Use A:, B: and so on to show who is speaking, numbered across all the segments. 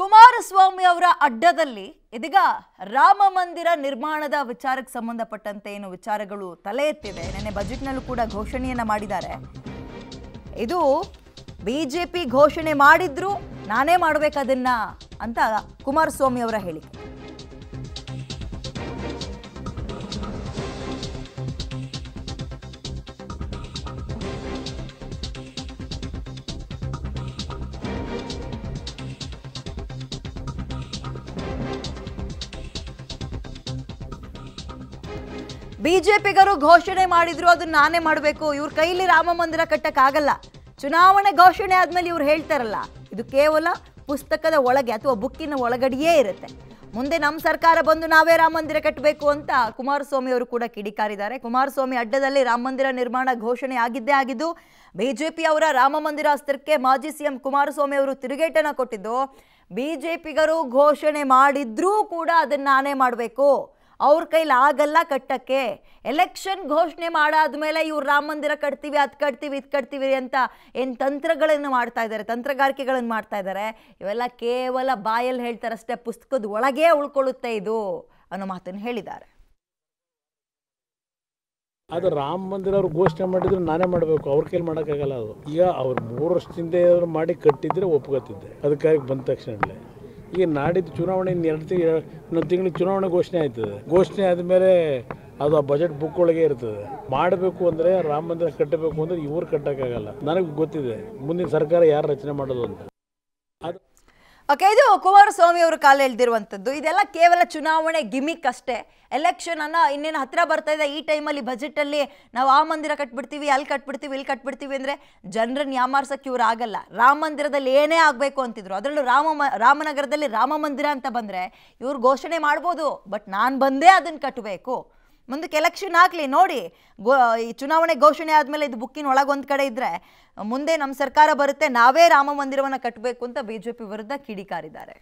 A: ಕುಮಾರಸ್ವಾಮಿ ಅವರ ಅಡ್ಡದಲ್ಲಿ ಇದೀಗ ರಾಮ ಮಂದಿರ ನಿರ್ಮಾಣದ ವಿಚಾರಕ್ಕೆ ಸಂಬಂಧಪಟ್ಟಂತೆ ಏನು ವಿಚಾರಗಳು ತಲೆ ಎತ್ತಿವೆ ನಿನ್ನೆ ಬಜೆಟ್ನಲ್ಲೂ ಕೂಡ ಘೋಷಣೆಯನ್ನ ಮಾಡಿದ್ದಾರೆ ಇದು ಬಿಜೆಪಿ ಘೋಷಣೆ ಮಾಡಿದ್ರು ನಾನೇ ಅದನ್ನ ಅಂತ ಕುಮಾರಸ್ವಾಮಿ ಅವರ ಹೇಳಿಕೆ ಬಿಜೆಪಿಗರು ಘೋಷಣೆ ಮಾಡಿದ್ರು ಅದನ್ನ ನಾನೇ ಮಾಡಬೇಕು ಇವ್ರ ಕೈಲಿ ರಾಮ ಮಂದಿರ ಕಟ್ಟಕ್ಕಾಗಲ್ಲ ಚುನಾವಣೆ ಘೋಷಣೆ ಆದ್ಮೇಲೆ ಇವ್ರು ಹೇಳ್ತಾರಲ್ಲ ಇದು ಕೇವಲ ಪುಸ್ತಕದ ಒಳಗೆ ಅಥವಾ ಬುಕ್ಕಿನ ಒಳಗಡೆಯೇ ಇರುತ್ತೆ ಮುಂದೆ ನಮ್ಮ ಸರ್ಕಾರ ಬಂದು ನಾವೇ ರಾಮ ಮಂದಿರ ಕಟ್ಟಬೇಕು ಅಂತ ಕುಮಾರಸ್ವಾಮಿ ಅವರು ಕೂಡ ಕಿಡಿಕಾರಿದ್ದಾರೆ ಕುಮಾರಸ್ವಾಮಿ ಅಡ್ಡದಲ್ಲಿ ರಾಮ ಮಂದಿರ ನಿರ್ಮಾಣ ಘೋಷಣೆ ಆಗಿದ್ದೇ ಆಗಿದ್ದು ಬಿಜೆಪಿ ಅವರ ರಾಮ ಮಂದಿರ ಅಸ್ತ್ರಕ್ಕೆ ಮಾಜಿ ಸಿಎಂ ಕುಮಾರಸ್ವಾಮಿ ಅವರು ತಿರುಗೇಟನ ಕೊಟ್ಟಿದ್ದು ಬಿಜೆಪಿಗರು ಘೋಷಣೆ ಮಾಡಿದ್ರೂ ಕೂಡ ಅದನ್ನ ನಾನೇ ಮಾಡಬೇಕು ಅವ್ರ ಕೈಲಿ ಆಗಲ್ಲ ಕಟ್ಟಕ್ಕೆ ಎಲೆಕ್ಷನ್ ಘೋಷಣೆ ಮಾಡಾದ್ಮೇಲೆ ಇವ್ರು ರಾಮ ಮಂದಿರ ಕಟ್ತೀವಿ ಅದು ಕಟ್ತೀವಿ ಇದು ಕಟ್ತೀವಿ ಅಂತ ಏನು ತಂತ್ರಗಳನ್ನು ಮಾಡ್ತಾ ಇದ್ದಾರೆ ತಂತ್ರಗಾರಿಕೆಗಳನ್ನು ಮಾಡ್ತಾ ಇದ್ದಾರೆ ಇವೆಲ್ಲ ಕೇವಲ ಬಾಯಲ್ಲಿ ಹೇಳ್ತಾರಷ್ಟೇ ಪುಸ್ತಕದ ಒಳಗೇ ಉಳ್ಕೊಳ್ಳುತ್ತೆ ಇದು ಅನ್ನೋ ಮಾತನ್ನು ಹೇಳಿದ್ದಾರೆ
B: ಅದು ರಾಮ ಮಂದಿರ ಅವ್ರು ಘೋಷಣೆ ಮಾಡಿದ್ರು ನಾನೇ ಮಾಡಬೇಕು ಅವ್ರ ಕೈಲಿ ಮಾಡೋಕ್ಕಾಗಲ್ಲ ಅದು ಈಗ ಅವ್ರು ಮೂರು ವರ್ಷದಿಂದ ಮಾಡಿ ಕಟ್ಟಿದ್ರೆ ಒಪ್ಕೋತಿದ್ದೆ ಅದಕ್ಕಾಗಿ ಬಂದ ತಕ್ಷಣ ಈಗ ನಾಡಿದ್ದು ಚುನಾವಣೆ ಇನ್ನು ಎರಡು ತಿಂಗಳು ಇನ್ನೊಂದು ತಿಂಗಳು ಚುನಾವಣೆ ಘೋಷಣೆ ಆಯ್ತದೆ ಘೋಷಣೆ ಆದಮೇಲೆ ಅದು ಆ ಬಜೆಟ್ ಬುಕ್ ಒಳಗೆ ಇರ್ತದೆ ಮಾಡಬೇಕು ಅಂದರೆ ರಾಮ ಮಂದಿರ ಕಟ್ಟಬೇಕು ಅಂದರೆ ಇವ್ರು ಕಟ್ಟೋಕ್ಕಾಗಲ್ಲ ನನಗೆ ಗೊತ್ತಿದೆ ಮುಂದಿನ ಸರ್ಕಾರ ಯಾರು ರಚನೆ ಮಾಡೋದು ಅಂತ
A: ಅದು ಓಕೆ ಇದು ಕುಮಾರಸ್ವಾಮಿ ಅವರು ಕಾಲ ಎಳ್ದಿರುವಂಥದ್ದು ಇದೆಲ್ಲ ಕೇವಲ ಚುನಾವಣೆ ಗಿಮಿಕ್ ಅಷ್ಟೇ ಎಲೆಕ್ಷನ್ ಅನ್ನ ಇನ್ನೇನು ಹತ್ತಿರ ಬರ್ತಾ ಇದೆ ಈ ಟೈಮಲ್ಲಿ ಬಜೆಟಲ್ಲಿ ನಾವು ಆ ಮಂದಿರ ಕಟ್ಬಿಡ್ತೀವಿ ಅಲ್ಲಿ ಕಟ್ಬಿಡ್ತೀವಿ ಇಲ್ಲಿ ಕಟ್ಬಿಡ್ತೀವಿ ಅಂದರೆ ಜನರನ್ನ ಯಾಮಾರ್ಸಕ್ಕೆ ಇವ್ರು ಆಗಲ್ಲ ರಾಮ ಮಂದಿರದಲ್ಲಿ ಏನೇ ಆಗಬೇಕು ಅಂತಿದ್ರು ಅದರಲ್ಲೂ ರಾಮ ರಾಮನಗರದಲ್ಲಿ ರಾಮ ಮಂದಿರ ಅಂತ ಬಂದರೆ ಇವ್ರು ಘೋಷಣೆ ಮಾಡ್ಬೋದು ಬಟ್ ನಾನು ಬಂದೇ ಅದನ್ನು ಕಟ್ಟಬೇಕು ಮುಂದಕ್ಕೆ ಎಲೆಕ್ಷನ್ ಆಗಲಿ ನೋಡಿ ಈ ಚುನಾವಣೆ ಘೋಷಣೆ ಆದಮೇಲೆ ಇದು ಬುಕ್ಕಿನ ಒಳಗೊಂದು ಕಡೆ ಇದ್ದರೆ ಮುಂದೆ ನಮ್ಮ ಸರ್ಕಾರ ಬರುತ್ತೆ ನಾವೇ ರಾಮ ಮಂದಿರವನ್ನು ಕಟ್ಟಬೇಕು ಅಂತ ಬಿ ಜೆ ಪಿ ವಿರುದ್ಧ ಕಿಡಿಕಾರಿದ್ದಾರೆ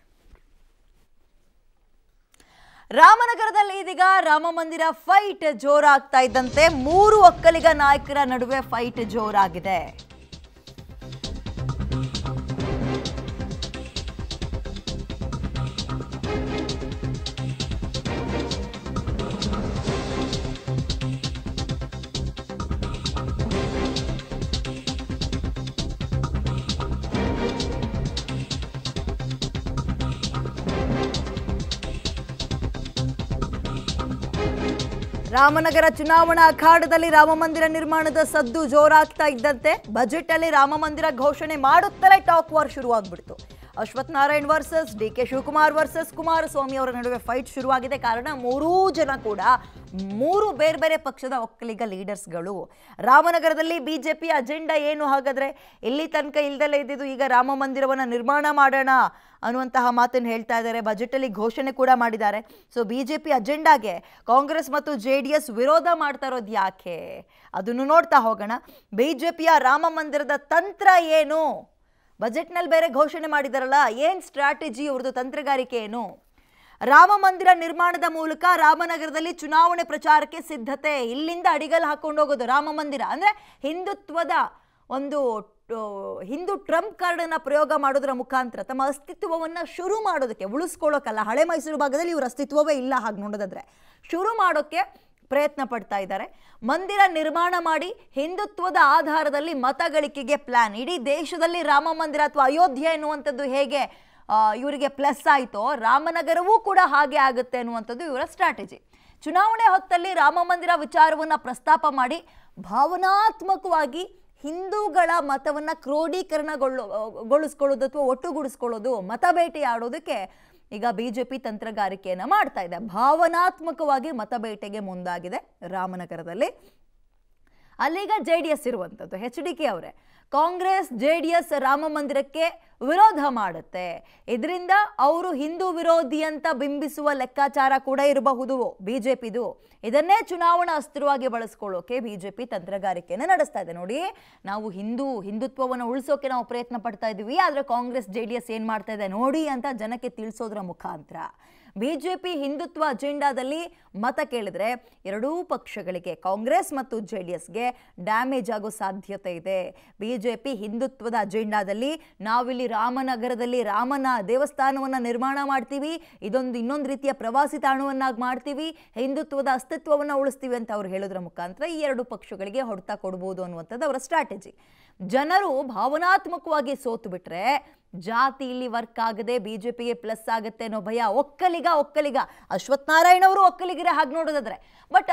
A: ರಾಮನಗರದಲ್ಲಿ ಇದೀಗ ರಾಮ ಮಂದಿರ ಫೈಟ್ ಜೋರಾಗ್ತಾ ಇದ್ದಂತೆ ಮೂರು ಒಕ್ಕಲಿಗ ನಾಯಕರ ನಡುವೆ ಫೈಟ್ ಜೋರಾಗಿದೆ ರಾಮನಗರ ಚುನಾವಣಾ ಅಖಾಡದಲ್ಲಿ ರಾಮಮಂದಿರ ನಿರ್ಮಾಣದ ಸದ್ದು ಜೋರಾಗ್ತಾ ಇದ್ದಂತೆ ಬಜೆಟ್ ಅಲ್ಲಿ ರಾಮಮಂದಿರ ಘೋಷಣೆ ಮಾಡುತ್ತಲೇ ಟಾಕ್ ವಾರ್ ಶುರುವಾಗ್ಬಿಡ್ತು Ashwath Narayan versus D K Shivakumar versus Kumaraswamy ಅವರ ನಡುವೆ ಫೈಟ್ ಶುರುವಾಗಿದೆ ಕಾರಣ ಮೂರೂ ಜನ ಕೂಡ ಮೂರು ಬೇರೆ ಬೇರೆ ಪಕ್ಷದ ಒಕ್ಕಲಿಗ ಲೀಡರ್ಸ್ಗಳು ರಾಮನಗರದಲ್ಲಿ ಬಿಜೆಪಿ ಅಜೆಂಡಾ ಏನು ಹಾಗಾದರೆ ಇಲ್ಲಿ ತನಕ ಇಲ್ದಲೇ ಇದ್ದಿದ್ದು ಈಗ ರಾಮ ಮಂದಿರವನ್ನು ನಿರ್ಮಾಣ ಮಾಡೋಣ ಅನ್ನುವಂತಹ ಮಾತನ್ನು ಹೇಳ್ತಾ ಇದ್ದಾರೆ ಬಜೆಟಲ್ಲಿ ಘೋಷಣೆ ಕೂಡ ಮಾಡಿದ್ದಾರೆ ಸೊ ಬಿ ಜೆ ಪಿ ಅಜೆಂಡಾಗೆ ಕಾಂಗ್ರೆಸ್ ಮತ್ತು ಜೆ ಡಿ ಎಸ್ ವಿರೋಧ ಮಾಡ್ತಾ ಇರೋದು ಯಾಕೆ ಅದನ್ನು ನೋಡ್ತಾ ಹೋಗೋಣ ಬಿ ಜೆ ಪಿಯ ರಾಮ ಮಂದಿರದ ತಂತ್ರ ಏನು ಬಜೆಟ್ನಲ್ಲಿ ಬೇರೆ ಘೋಷಣೆ ಮಾಡಿದಾರಲ್ಲ ಏನು ಸ್ಟ್ರಾಟಜಿ ಅವ್ರದ್ದು ತಂತ್ರಗಾರಿಕೆ ಏನು ರಾಮ ಮಂದಿರ ನಿರ್ಮಾಣದ ಮೂಲಕ ರಾಮನಗರದಲ್ಲಿ ಚುನಾವಣೆ ಪ್ರಚಾರಕ್ಕೆ ಸಿದ್ಧತೆ ಇಲ್ಲಿಂದ ಅಡಿಗಲ್ ಹಾಕೊಂಡು ಹೋಗೋದು ರಾಮ ಮಂದಿರ ಅಂದರೆ ಹಿಂದುತ್ವದ ಒಂದು ಹಿಂದೂ ಟ್ರಂಪ್ ಕಾರ್ಡನ್ನು ಪ್ರಯೋಗ ಮಾಡೋದರ ಮುಖಾಂತರ ತಮ್ಮ ಅಸ್ತಿತ್ವವನ್ನು ಶುರು ಮಾಡೋದಕ್ಕೆ ಉಳಿಸ್ಕೊಳ್ಳೋಕಲ್ಲ ಹಳೆ ಮೈಸೂರು ಭಾಗದಲ್ಲಿ ಇವರ ಅಸ್ತಿತ್ವವೇ ಇಲ್ಲ ಹಾಗೆ ನೋಡೋದಾದ್ರೆ ಶುರು ಮಾಡೋಕ್ಕೆ ಪ್ರಯತ್ನ ಪಡ್ತಾ ಇದ್ದಾರೆ ಮಂದಿರ ನಿರ್ಮಾಣ ಮಾಡಿ ಹಿಂದುತ್ವದ ಆಧಾರದಲ್ಲಿ ಮತಗಳಿಕೆಗೆ ಗಳಿಕೆಗೆ ಪ್ಲಾನ್ ಇಡೀ ದೇಶದಲ್ಲಿ ರಾಮ ಮಂದಿರ ಅಥವಾ ಅಯೋಧ್ಯೆ ಎನ್ನುವಂಥದ್ದು ಹೇಗೆ ಇವರಿಗೆ ಪ್ಲಸ್ ಆಯಿತೋ ರಾಮನಗರವೂ ಕೂಡ ಹಾಗೆ ಆಗುತ್ತೆ ಅನ್ನುವಂಥದ್ದು ಇವರ ಸ್ಟ್ರಾಟಜಿ ಚುನಾವಣೆ ಹೊತ್ತಲ್ಲಿ ರಾಮ ಮಂದಿರ ವಿಚಾರವನ್ನು ಪ್ರಸ್ತಾಪ ಮಾಡಿ ಭಾವನಾತ್ಮಕವಾಗಿ ಹಿಂದೂಗಳ ಮತವನ್ನು ಕ್ರೋಢೀಕರಣಗೊಳ್ಳು ಗೊಳಿಸ್ಕೊಳ್ಳೋದು ಅಥವಾ ಒಟ್ಟುಗೂಡಿಸ್ಕೊಳ್ಳೋದು ಆಡೋದಕ್ಕೆ ಈಗ ಬಿಜೆಪಿ ತಂತ್ರಗಾರಿಕೆಯನ್ನು ಮಾಡ್ತಾ ಇದೆ ಭಾವನಾತ್ಮಕವಾಗಿ ಮತಬೇಟೆಗೆ ಮುಂದಾಗಿದೆ ರಾಮನಗರದಲ್ಲಿ ಅಲ್ಲಿಗ ಜೆ ಡಿ ಎಸ್ ಇರುವಂಥದ್ದು ಹೆಚ್ ಡಿ ಕೆ ಅವರೇ Congress J D S Rama ಮಂದಿರಕ್ಕೆ ವಿರೋಧ ಮಾಡುತ್ತೆ ಇದರಿಂದ ಅವರು ಹಿಂದೂ ವಿರೋಧಿ ಅಂತ ಬಿಂಬಿಸುವ ಲೆಕ್ಕಾಚಾರ ಕೂಡ ಇರಬಹುದು ಬಿಜೆಪಿದು ಇದನ್ನೇ ಚುನಾವಣಾ ಅಸ್ತ್ರವಾಗಿ ಬಳಸ್ಕೊಳ್ಳೋಕೆ ಬಿಜೆಪಿ ತಂತ್ರಗಾರಿಕೆಯನ್ನು ನಡೆಸ್ತಾ ಇದೆ ನೋಡಿ ನಾವು ಹಿಂದೂ ಹಿಂದುತ್ವವನ್ನು ಉಳಿಸೋಕೆ ನಾವು ಪ್ರಯತ್ನ ಪಡ್ತಾ ಇದ್ದೀವಿ ಆದರೆ ಕಾಂಗ್ರೆಸ್ ಜೆ ಡಿ ಎಸ್ ಏನು ಮಾಡ್ತಾ ಇದೆ ನೋಡಿ ಅಂತ ಜನಕ್ಕೆ ತಿಳಿಸೋದ್ರ ಮುಖಾಂತರ ಬಿಜೆಪಿ ಹಿಂದುತ್ವ ಅಜೆಂಡಾದಲ್ಲಿ ಮತ ಕೇಳಿದ್ರೆ ಎರಡೂ ಪಕ್ಷಗಳಿಗೆ ಕಾಂಗ್ರೆಸ್ ಮತ್ತು ಜೆ ಡಿ ಎಸ್ಗೆ ಡ್ಯಾಮೇಜ್ ಆಗೋ ಸಾಧ್ಯತೆ ಇದೆ ಬಿಜೆಪಿ ಹಿಂದುತ್ವದ ಅಜೆಂಡಾದಲ್ಲಿ ನಾವಿಲ್ಲಿ ರಾಮನಗರದಲ್ಲಿ ರಾಮನ ದೇವಸ್ಥಾನವನ್ನು ನಿರ್ಮಾಣ ಮಾಡ್ತೀವಿ ಇದೊಂದು ಇನ್ನೊಂದು ರೀತಿಯ ಪ್ರವಾಸಿ ತಾಣವನ್ನಾಗಿ ಮಾಡ್ತೀವಿ ಹಿಂದುತ್ವದ ಅಸ್ತಿತ್ವವನ್ನು ಉಳಿಸ್ತೀವಿ ಅಂತ ಅವ್ರು ಹೇಳೋದ್ರ ಮುಖಾಂತರ ಈ ಎರಡು ಪಕ್ಷಗಳಿಗೆ ಹೊಡೆತ ಕೊಡ್ಬೋದು ಅನ್ನುವಂಥದ್ದು ಅವರ ಸ್ಟ್ರಾಟಜಿ ಜನರು ಭಾವನಾತ್ಮಕವಾಗಿ ಸೋತು ಬಿಟ್ರೆ ಜಾತಿ ಇಲ್ಲಿ ವರ್ಕ್ ಆಗದೆ ಬಿಜೆಪಿಗೆ ಪ್ಲಸ್ ಆಗುತ್ತೆ ಅನ್ನೋ ಭಯ ಒಕ್ಕಲಿಗ ಒಕ್ಕಲಿಗ ಅಶ್ವತ್ಥನಾರಾಯಣ ಅವರು ಒಕ್ಕಲಿಗರೇ ಹಾಗೆ ನೋಡೋದಾದ್ರೆ ಬಟ್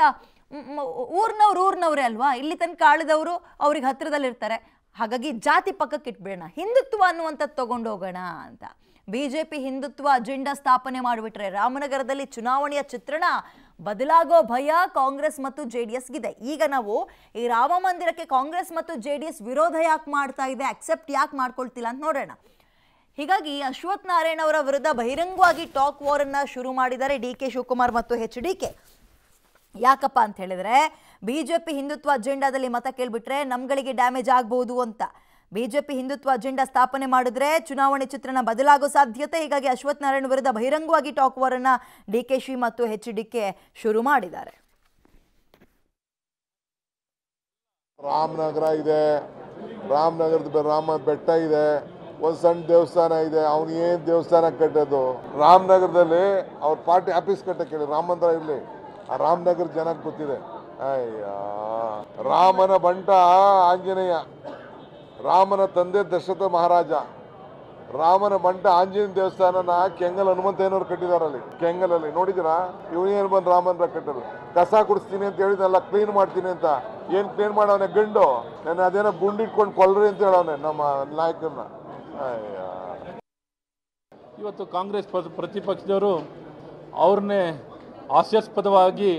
A: ಊರ್ನವ್ರು ಊರ್ನವ್ರೆ ಅಲ್ವಾ ಇಲ್ಲಿ ತನಕ ಆಳಿದವರು ಅವ್ರಿಗೆ ಹತ್ತಿರದಲ್ಲಿರ್ತಾರೆ ಹಾಗಾಗಿ ಜಾತಿ ಪಕ್ಕಕ್ಕೆ ಇಟ್ಬಿಡೋಣ ಹಿಂದುತ್ವ ಅನ್ನುವಂಥದ್ದು ತಗೊಂಡು ಹೋಗೋಣ ಅಂತ B J P Hindutva agenda ಸ್ಥಾಪನೆ ಮಾಡಿಬಿಟ್ರೆ ರಾಮನಗರದಲ್ಲಿ ಚುನಾವಣೆಯ ಚಿತ್ರಣ ಬದಲಾಗೋ ಭಯ ಕಾಂಗ್ರೆಸ್ ಮತ್ತು ಜೆ ಡಿ ಎಸ್ಗಿದೆ ಈಗ ನಾವು ಈ ರಾಮ ಮಂದಿರಕ್ಕೆ ಕಾಂಗ್ರೆಸ್ ಮತ್ತು ಜೆ ಡಿ ಎಸ್ ವಿರೋಧ ಯಾಕೆ ಮಾಡ್ತಾ ಇದೆ ಅಕ್ಸೆಪ್ಟ್ ಯಾಕೆ ಮಾಡ್ಕೊಳ್ತಿಲ್ಲ ಅಂತ ನೋಡೋಣ ಹೀಗಾಗಿ ಅಶ್ವಥ್ ನಾರಾಯಣ ಅವರ ವಿರುದ್ಧ ಬಹಿರಂಗವಾಗಿ ಟಾಕ್ ವಾರನ್ನು ಶುರು ಮಾಡಿದ್ದಾರೆ ಡಿ ಕೆ ಶಿವಕುಮಾರ್ ಮತ್ತು ಎಚ್ ಡಿ ಕೆ ಯಾಕಪ್ಪ ಅಂತ ಹೇಳಿದ್ರೆ ಬಿ ಜೆ ಪಿ ಹಿಂದುತ್ವ ಅಜೆಂಡಾದಲ್ಲಿ ಮತ ಕೇಳಿಬಿಟ್ರೆ ನಮ್ಗಳಿಗೆ ಡ್ಯಾಮೇಜ್ ಆಗ್ಬೋದು ಅಂತ B J P Hindutva agenda ಸ್ಥಾಪನೆ ಮಾಡಿದ್ರೆ ಚುನಾವಣೆ ಚಿತ್ರಣ ಬದಲಾಗೋ ಸಾಧ್ಯತೆ ಹೀಗಾಗಿ ಅಶ್ವಥ್ ನಾರಾಯಣ್ ವಿರುದ್ಧ ಬಹಿರಂಗವಾಗಿ ಟಾಕ್ ಅನ್ನ ಡಿ ಕೆ ಶಿ ಮತ್ತು ಹೆಚ್ ಡಿ ಕೆ ಶುರು ಮಾಡಿದ್ದಾರೆ
B: ರಾಮನಗರ ಇದೆ ರಾಮನಗರದ ರಾಮ ಬೆಟ್ಟ ಇದೆ ಒಂದು ಸಣ್ಣ ದೇವಸ್ಥಾನ ಇದೆ ಅವನು ಏನು ದೇವಸ್ಥಾನ ಕಟ್ಟೋದು ರಾಮನಗರದಲ್ಲಿ ಅವ್ರ ಪಾರ್ಟಿ ಆಫೀಸ್ ಕಟ್ಟಕ್ಕೆ ಹೇಳಿ ರಾಮ ಇರಲಿ ಆ ರಾಮನಗರ ಜನಕ್ಕೆ ಗೊತ್ತಿದೆ ಅಯ್ಯ ರಾಮನ ಬಂಟ ಆಂಜನೇಯ ರಾಮನ ತಂದೆ ದಶರಥ ಮಹಾರಾಜ ರಾಮನ ಬಂಟ ಆಂಜನೇಯ ದೇವಸ್ಥಾನನ ಕೆಂಗಲ್ ಹನುಮಂತಯ್ಯನವ್ರು ಅಲ್ಲಿ ಕೆಂಗಲಲ್ಲಿ ನೋಡಿದಿರಾ ಇವನೇನು ಬಂದು ರಾಮನ ಕಟ್ಟರು ಕಸ ಕುಡಿಸ್ತೀನಿ ಅಂತ ಹೇಳಿದ್ನಲ್ಲ ಕ್ಲೀನ್ ಮಾಡ್ತೀನಿ ಅಂತ ಏನು ಕ್ಲೀನ್ ಮಾಡವನೆ ಗಂಡು ನಾನು ಅದೇನೋ ಗುಂಡಿಟ್ಕೊಂಡು ಕೊಲ್ರಿ ಅಂತ ಹೇಳವನೆ ನಮ್ಮ ಅಯ್ಯ ಇವತ್ತು ಕಾಂಗ್ರೆಸ್ ಪ್ರತಿಪಕ್ಷದವರು ಅವ್ರನ್ನೇ ಹಾಸ್ಯಾಸ್ಪದವಾಗಿ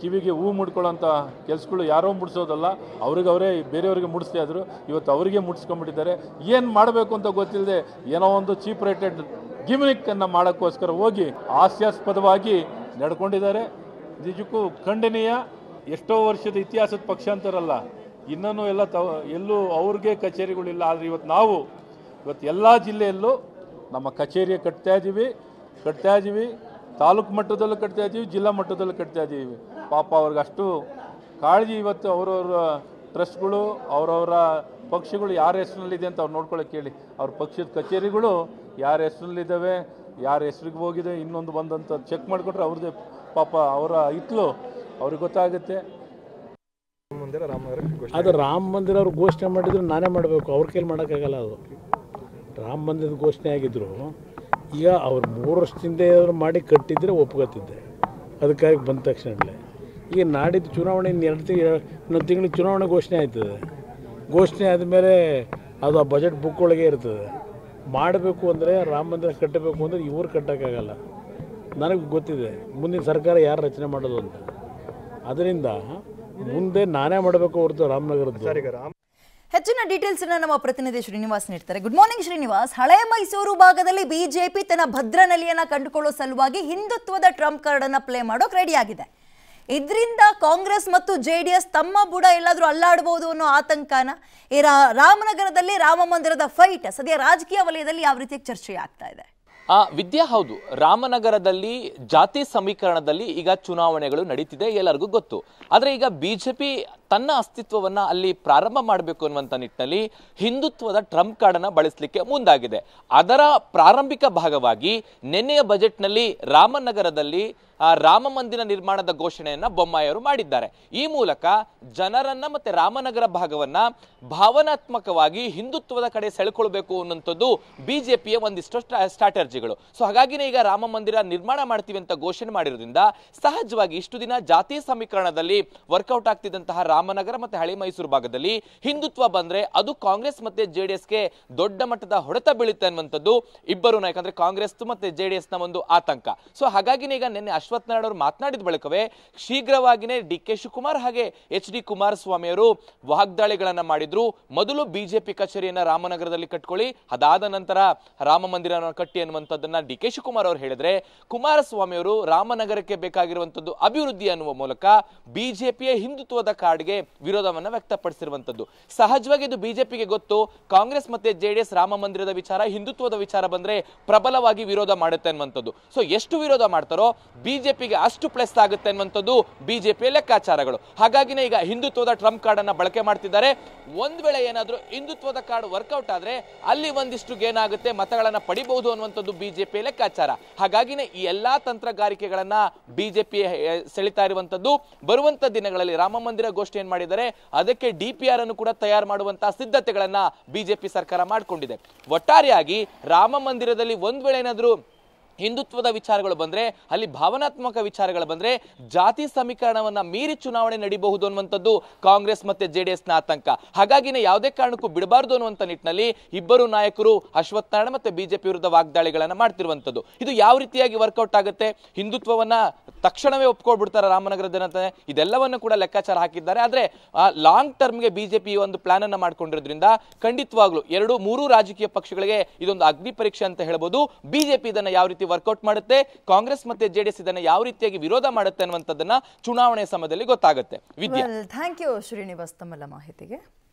B: ಕಿವಿಗೆ ಹೂವು ಮುಡ್ಕೊಳ್ಳೋಂಥ ಕೆಲಸಗಳು ಯಾರೋ ಮುಡಿಸೋದಲ್ಲ ಅವ್ರಿಗವರೇ ಬೇರೆಯವ್ರಿಗೆ ಮುಡಿಸ್ತಾ ಇದ್ರು ಇವತ್ತು ಅವರಿಗೆ ಮುಡಿಸ್ಕೊಂಡ್ಬಿಟ್ಟಿದ್ದಾರೆ ಏನು ಮಾಡಬೇಕು ಅಂತ ಗೊತ್ತಿಲ್ಲದೆ ಏನೋ ಒಂದು ಚೀಪ್ ರೇಟೆಡ್ ಗಿಮಿನಿಕ್ಕನ್ನು ಮಾಡೋಕ್ಕೋಸ್ಕರ ಹೋಗಿ ಹಾಸ್ಯಾಸ್ಪದವಾಗಿ ನಡ್ಕೊಂಡಿದ್ದಾರೆ ನಿಜಕ್ಕೂ ಖಂಡನೀಯ ಎಷ್ಟೋ ವರ್ಷದ ಇತಿಹಾಸದ ಅಂತಾರಲ್ಲ ಇನ್ನೂ ಎಲ್ಲ ತ ಎಲ್ಲೂ ಅವ್ರಿಗೆ ಕಚೇರಿಗಳಿಲ್ಲ ಆದರೆ ಇವತ್ತು ನಾವು ಇವತ್ತು ಎಲ್ಲ ಜಿಲ್ಲೆಯಲ್ಲೂ ನಮ್ಮ ಕಚೇರಿ ಕಟ್ತಾ ಇದ್ದೀವಿ ಕಟ್ತಾ ಇದ್ದೀವಿ ತಾಲೂಕು ಮಟ್ಟದಲ್ಲೂ ಕಟ್ತಾ ಇದ್ದೀವಿ ಜಿಲ್ಲಾ ಮಟ್ಟದಲ್ಲೂ ಕಟ್ತಾ ಇದ್ದೀವಿ ಪಾಪ ಅವ್ರಿಗೆ ಅಷ್ಟು ಕಾಳಜಿ ಇವತ್ತು ಅವರವ್ರ ಟ್ರಸ್ಟ್ಗಳು ಅವರವರ ಪಕ್ಷಗಳು ಯಾರ ಹೆಸರಿನಲ್ಲಿದೆ ಅಂತ ಅವ್ರು ನೋಡ್ಕೊಳ್ಳೋಕೆ ಹೇಳಿ ಅವ್ರ ಪಕ್ಷದ ಕಚೇರಿಗಳು ಯಾರ ಹೆಸ್ರಲ್ಲಿದ್ದಾವೆ ಯಾರ ಹೆಸ್ರಿಗೆ ಹೋಗಿದೆ ಇನ್ನೊಂದು ಬಂದಂತ ಚೆಕ್ ಮಾಡಿಕೊಟ್ರೆ ಅವ್ರದ್ದೇ ಪಾಪ ಅವರ ಇತ್ಲು ಅವ್ರಿಗೆ ಗೊತ್ತಾಗುತ್ತೆ ಅದು ರಾಮ ಮಂದಿರ ಅವ್ರು ಘೋಷಣೆ ಮಾಡಿದ್ರು ನಾನೇ ಮಾಡಬೇಕು ಅವ್ರ ಕೈಲಿ ಮಾಡೋಕ್ಕಾಗಲ್ಲ ಅದು ರಾಮ ಮಂದಿರದ ಘೋಷಣೆ ಆಗಿದ್ರು ಈಗ ಅವ್ರು ಮೂರು ವರ್ಷದಿಂದ ಏನಾದರೂ ಮಾಡಿ ಕಟ್ಟಿದ್ರೆ ಒಪ್ಕೋತಿದ್ದೆ ಅದಕ್ಕಾಗಿ ಬಂದ ತಕ್ಷಣಲೇ ಈಗ ನಾಡಿದ್ದು ಚುನಾವಣೆ ಇನ್ನು ಎರಡು ತಿಂಗಳು ಇನ್ನೊಂದು ತಿಂಗಳು ಚುನಾವಣೆ ಘೋಷಣೆ ಆಯ್ತದೆ ಘೋಷಣೆ ಆದಮೇಲೆ ಅದು ಆ ಬಜೆಟ್ ಬುಕ್ ಒಳಗೆ ಇರ್ತದೆ ಮಾಡಬೇಕು ಅಂದರೆ ರಾಮ ಮಂದಿರ ಕಟ್ಟಬೇಕು ಅಂದರೆ ಇವರು ಕಟ್ಟೋಕ್ಕಾಗಲ್ಲ ನನಗೆ ಗೊತ್ತಿದೆ ಮುಂದಿನ ಸರ್ಕಾರ ಯಾರು ರಚನೆ ಮಾಡೋದು ಅಂತ ಅದರಿಂದ ಮುಂದೆ ನಾನೇ ಮಾಡಬೇಕು ಹೊರತು ರಾಮನಗರದ್ದು
A: ಹೆಚ್ಚಿನ ಡೀಟೇಲ್ಸ್ ನಮ್ಮ ಪ್ರತಿನಿಧಿ ಶ್ರೀನಿವಾಸ್ ನೀಡ್ತಾರೆ ಗುಡ್ ಮಾರ್ನಿಂಗ್ ಶ್ರೀನಿವಾಸ್ ಹಳೆ ಮೈಸೂರು ಭಾಗದಲ್ಲಿ ಬಿಜೆಪಿ ತನ್ನ ಭದ್ರ ನಲಿಯನ್ನು ಕಂಡುಕೊಳ್ಳೋ ಸಲುವಾಗಿ ಹಿಂದುತ್ವದ ಟ್ರಂಪ್ ಕಾರ್ಡ್ ಅನ್ನ ಪ್ಲೇ ಮಾಡೋಕೆ ರೆಡಿ ಆಗಿದೆ ಇದರಿಂದ ಕಾಂಗ್ರೆಸ್ ಮತ್ತು ಜೆ ಡಿ ಎಸ್ ತಮ್ಮ ಬುಡ ಎಲ್ಲಾದರೂ ಅಲ್ಲಾಡಬಹುದು ಅನ್ನೋ ಆತಂಕನ ಈ ರಾಮನಗರದಲ್ಲಿ ರಾಮ ಮಂದಿರದ ಫೈಟ್ ಸದ್ಯ ರಾಜಕೀಯ ವಲಯದಲ್ಲಿ ಯಾವ ರೀತಿಯ ಚರ್ಚೆ ಆಗ್ತಾ ಇದೆ
C: ಆ ವಿದ್ಯಾ ಹೌದು ರಾಮನಗರದಲ್ಲಿ ಜಾತಿ ಸಮೀಕರಣದಲ್ಲಿ ಈಗ ಚುನಾವಣೆಗಳು ನಡೀತಿದೆ ಎಲ್ಲರಿಗೂ ಗೊತ್ತು ಆದರೆ ಈಗ ಬಿಜೆಪಿ ತನ್ನ ಅಸ್ತಿತ್ವವನ್ನು ಅಲ್ಲಿ ಪ್ರಾರಂಭ ಮಾಡಬೇಕು ಅನ್ನುವಂಥ ನಿಟ್ಟಿನಲ್ಲಿ ಹಿಂದುತ್ವದ ಟ್ರಂಪ್ ಕಾರ್ಡನ್ನು ಬಳಸಲಿಕ್ಕೆ ಮುಂದಾಗಿದೆ ಅದರ ಪ್ರಾರಂಭಿಕ ಭಾಗವಾಗಿ ನಿನ್ನೆಯ ಬಜೆಟ್ನಲ್ಲಿ ರಾಮನಗರದಲ್ಲಿ ರಾಮ ಮಂದಿರ ನಿರ್ಮಾಣದ ಘೋಷಣೆಯನ್ನು ಬೊಮ್ಮಾಯಿಯವರು ಮಾಡಿದ್ದಾರೆ ಈ ಮೂಲಕ ಜನರನ್ನು ಮತ್ತೆ ರಾಮನಗರ ಭಾಗವನ್ನ ಭಾವನಾತ್ಮಕವಾಗಿ ಹಿಂದುತ್ವದ ಕಡೆ ಸೆಳೆಕೊಳ್ಬೇಕು ಅನ್ನುವಂಥದ್ದು ಬಿಜೆಪಿಯ ಜೆ ಒಂದಿಷ್ಟು ಸ್ಟ್ರಾಟರ್ಜಿಗಳು ಸೊ ಹಾಗಾಗಿನೇ ಈಗ ರಾಮ ಮಂದಿರ ನಿರ್ಮಾಣ ಮಾಡ್ತೀವಿ ಅಂತ ಘೋಷಣೆ ಮಾಡಿರೋದ್ರಿಂದ ಸಹಜವಾಗಿ ಇಷ್ಟು ದಿನ ಜಾತಿ ಸಮೀಕರಣದಲ್ಲಿ ವರ್ಕೌಟ್ ಆಗ್ತಿದ್ದಂತಹ ರಾಮ ರಾಮನಗರ ಮತ್ತೆ ಹಳೆ ಮೈಸೂರು ಭಾಗದಲ್ಲಿ ಹಿಂದುತ್ವ ಬಂದ್ರೆ ಅದು ಕಾಂಗ್ರೆಸ್ ಮತ್ತೆ ಜೆಡಿಎಸ್ಗೆ ದೊಡ್ಡ ಮಟ್ಟದ ಹೊಡೆತ ಬೀಳುತ್ತೆ ಅನ್ನುವಂಥದ್ದು ಇಬ್ಬರು ಯಾಕಂದ್ರೆ ಕಾಂಗ್ರೆಸ್ ಮತ್ತೆ ಜೆಡಿಎಸ್ ನ ಒಂದು ಆತಂಕ ಸೊ ಹಾಗಾಗಿನೇ ಈಗ ನಿನ್ನೆ ಅಶ್ವಥ್ ನಾರಾಯಣ ಅವರು ಮಾತನಾಡಿದ ಬಳಿಕವೇ ಶೀಘ್ರವಾಗಿನೇ ಡಿ ಕೆ ಶಿವಕುಮಾರ್ ಹಾಗೆ ಎಚ್ ಡಿ ಕುಮಾರಸ್ವಾಮಿ ಅವರು ವಾಗ್ದಾಳಿಗಳನ್ನ ಮಾಡಿದ್ರು ಮೊದಲು ಬಿಜೆಪಿ ಕಚೇರಿಯನ್ನ ರಾಮನಗರದಲ್ಲಿ ಕಟ್ಕೊಳ್ಳಿ ಅದಾದ ನಂತರ ರಾಮ ಮಂದಿರ ಕಟ್ಟಿ ಅನ್ನುವಂಥದ್ದನ್ನ ಡಿ ಕೆ ಶಿವಕುಮಾರ್ ಅವರು ಹೇಳಿದ್ರೆ ಕುಮಾರಸ್ವಾಮಿ ಅವರು ರಾಮನಗರಕ್ಕೆ ಬೇಕಾಗಿರುವಂತದ್ದು ಅಭಿವೃದ್ಧಿ ಅನ್ನುವ ಮೂಲಕ ಬಿಜೆಪಿಯ ಹಿಂದುತ್ವದ ಕಾರ್ಡ್ ಗೆ ವಿರೋಧವನ್ನ ವ್ಯಕ್ತಪಡಿಸಿರುವಂತದ್ದು ಸಹಜವಾಗಿ ಇದು ಬಿಜೆಪಿಗೆ ಗೊತ್ತು ಕಾಂಗ್ರೆಸ್ ಮತ್ತೆ ಜೆಡಿಎಸ್ ರಾಮ ಮಂದಿರದ ವಿಚಾರ ಹಿಂದುತ್ವದ ವಿಚಾರ ಬಂದ್ರೆ ಪ್ರಬಲವಾಗಿ ವಿರೋಧ ಮಾಡುತ್ತೆ ಅನ್ನುವಂಥದ್ದು ಸೊ ಎಷ್ಟು ವಿರೋಧ ಮಾಡ್ತಾರೋ ಬಿಜೆಪಿಗೆ ಅಷ್ಟು ಪ್ಲಸ್ ಆಗುತ್ತೆ ಅನ್ನುವಂಥದ್ದು ಬಿಜೆಪಿಯ ಲೆಕ್ಕಾಚಾರಗಳು ಹಾಗಾಗಿನೇ ಈಗ ಹಿಂದುತ್ವದ ಟ್ರಂಪ್ ಕಾರ್ಡ್ ಅನ್ನ ಬಳಕೆ ಮಾಡ್ತಿದ್ದಾರೆ ಒಂದ್ ವೇಳೆ ಏನಾದರೂ ಹಿಂದುತ್ವದ ಕಾರ್ಡ್ ವರ್ಕೌಟ್ ಆದ್ರೆ ಅಲ್ಲಿ ಒಂದಿಷ್ಟು ಏನಾಗುತ್ತೆ ಮತಗಳನ್ನ ಪಡಿಬಹುದು ಅನ್ನುವಂಥದ್ದು ಬಿಜೆಪಿ ಲೆಕ್ಕಾಚಾರ ಹಾಗಾಗಿನೇ ಈ ಎಲ್ಲಾ ತಂತ್ರಗಾರಿಕೆಗಳನ್ನ ಬಿಜೆಪಿ ಸೆಳಿತಾ ಇರುವಂತದ್ದು ಬರುವಂತ ದಿನಗಳಲ್ಲಿ ರಾಮ ಮಂದಿರ ಗೋಷ್ಠಿ ಆಲ್ಮೋಸ್ಟ್ ಏನ್ ಮಾಡಿದ್ದಾರೆ ಅದಕ್ಕೆ ಡಿ ಪಿ ಆರ್ ಅನ್ನು ಕೂಡ ತಯಾರು ಮಾಡುವಂತಹ ಸಿದ್ಧತೆಗಳನ್ನ ಬಿಜೆಪಿ ಸರ್ಕಾರ ಮಾಡಿಕೊಂಡಿದೆ ಒಟ್ಟಾರೆಯಾಗಿ ರಾಮ ಮಂದಿರದಲ್ಲಿ ಒಂದ್ ವೇಳೆ ಏನಾದರೂ ಹಿಂದುತ್ವದ ವಿಚಾರಗಳು ಬಂದರೆ ಅಲ್ಲಿ ಭಾವನಾತ್ಮಕ ವಿಚಾರಗಳು ಬಂದರೆ ಜಾತಿ ಸಮೀಕರಣವನ್ನು ಮೀರಿ ಚುನಾವಣೆ ನಡೀಬಹುದು ಅನ್ನುವಂಥದ್ದು ಕಾಂಗ್ರೆಸ್ ಮತ್ತು ಜೆ ಡಿ ಆತಂಕ ಹಾಗಾಗಿನೇ ಯಾವುದೇ ಕಾರಣಕ್ಕೂ ಬಿಡಬಾರ್ದು ಅನ್ನುವಂಥ ನಿಟ್ಟಿನಲ್ಲಿ ಇಬ್ಬರು ನಾಯಕರು ಅಶ್ವತ್ಥನಾರಾಯಣ ಮತ್ತು ಬಿಜೆಪಿ ವಿರುದ್ಧ ವಾಗ್ದಾಳಿಗಳನ್ನು ಮಾಡ್ತಿರುವಂಥದ್ದು ಇದು ಯಾವ ರೀತಿಯಾಗಿ ವರ್ಕೌಟ್ ಆಗುತ್ತೆ ಹಿಂದುತ್ವವನ್ನು ತಕ್ಷಣವೇ ಒಪ್ಕೊಳ್ಬಿಡ್ತಾರೆ ರಾಮನಗರದ ಜನತೆ ಇದೆಲ್ಲವನ್ನು ಕೂಡ ಲೆಕ್ಕಾಚಾರ ಹಾಕಿದ್ದಾರೆ ಆದರೆ ಲಾಂಗ್ ಟರ್ಮ್ಗೆ ಬಿಜೆಪಿ ಒಂದು ಪ್ಲಾನ್ ಅನ್ನು ಮಾಡಿಕೊಂಡಿರೋದ್ರಿಂದ ಖಂಡಿತವಾಗ್ಲೂ ಎರಡು ಮೂರು ರಾಜಕೀಯ ಪಕ್ಷಗಳಿಗೆ ಇದೊಂದು ಅಗ್ನಿ ಪರೀಕ್ಷೆ ಅಂತ ಹೇಳ್ಬೋದು ಬಿಜೆಪಿ ಇದನ್ನು ಯಾವ ರೀತಿ ವರ್ಕೌಟ್ ಮಾಡುತ್ತೆ ಕಾಂಗ್ರೆಸ್ ಮತ್ತೆ ಜೆಡಿಎಸ್ ಇದನ್ನ ಯಾವ ರೀತಿಯಾಗಿ ವಿರೋಧ ಮಾಡುತ್ತೆ ಅನ್ನುವಂಥದ್ದನ್ನ ಚುನಾವಣೆ ಸಮಯದಲ್ಲಿ ಗೊತ್ತಾಗುತ್ತೆ ವಿದ್ಯಾ
A: ಥ್ಯಾಂಕ್ ಯು ಶ್ರೀನಿವಾಸ್ ತಮ್ಮಲ್ಲ ಮಾಹಿತಿಗೆ